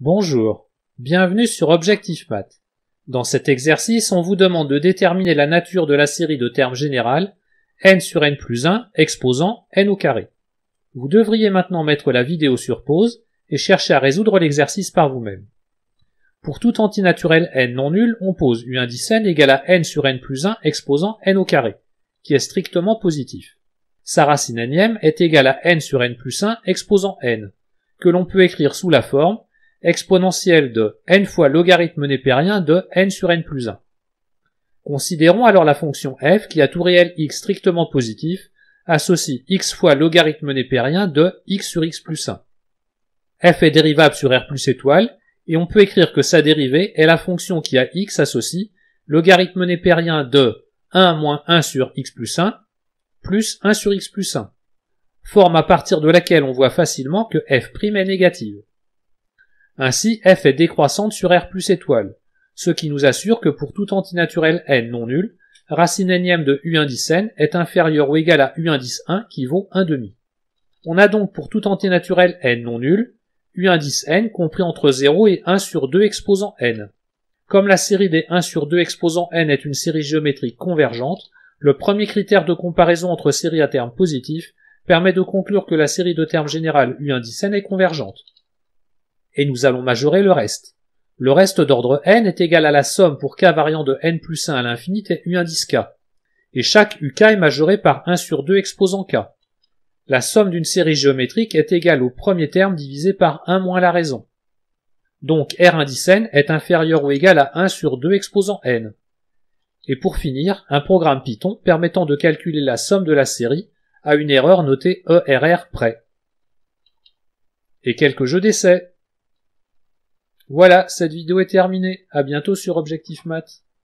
Bonjour, bienvenue sur Objectif Math. Dans cet exercice, on vous demande de déterminer la nature de la série de termes générales n sur n plus 1 exposant n au carré. Vous devriez maintenant mettre la vidéo sur pause et chercher à résoudre l'exercice par vous-même. Pour tout antinaturel n non nul, on pose u indice n égale à n sur n plus 1 exposant n au carré, qui est strictement positif. Sa racine nème est égale à n sur n plus 1 exposant n, que l'on peut écrire sous la forme exponentielle de n fois logarithme népérien de n sur n plus 1. Considérons alors la fonction f qui a tout réel x strictement positif associe x fois logarithme népérien de x sur x plus 1. f est dérivable sur r plus étoile et on peut écrire que sa dérivée est la fonction qui à x associe logarithme népérien de 1 moins 1 sur x plus 1 plus 1 sur x plus 1, forme à partir de laquelle on voit facilement que f' est négative. Ainsi, f est décroissante sur r plus étoile, ce qui nous assure que pour tout antinaturel n non nul, racine énième de u indice n est inférieure ou égale à u indice 1 qui vaut 1 demi. On a donc pour tout antinaturel n non nul, u indice n compris entre 0 et 1 sur 2 exposant n. Comme la série des 1 sur 2 exposant n est une série géométrique convergente, le premier critère de comparaison entre séries à termes positifs permet de conclure que la série de termes générales u indice n est convergente et nous allons majorer le reste. Le reste d'ordre n est égal à la somme pour k variant de n plus 1 à l'infini et u indice k. Et chaque uk est majoré par 1 sur 2 exposant k. La somme d'une série géométrique est égale au premier terme divisé par 1 moins la raison. Donc R indice n est inférieur ou égal à 1 sur 2 exposant n. Et pour finir, un programme Python permettant de calculer la somme de la série à une erreur notée ERR près. Et quelques jeux d'essai. Voilà, cette vidéo est terminée. À bientôt sur Objectif Math.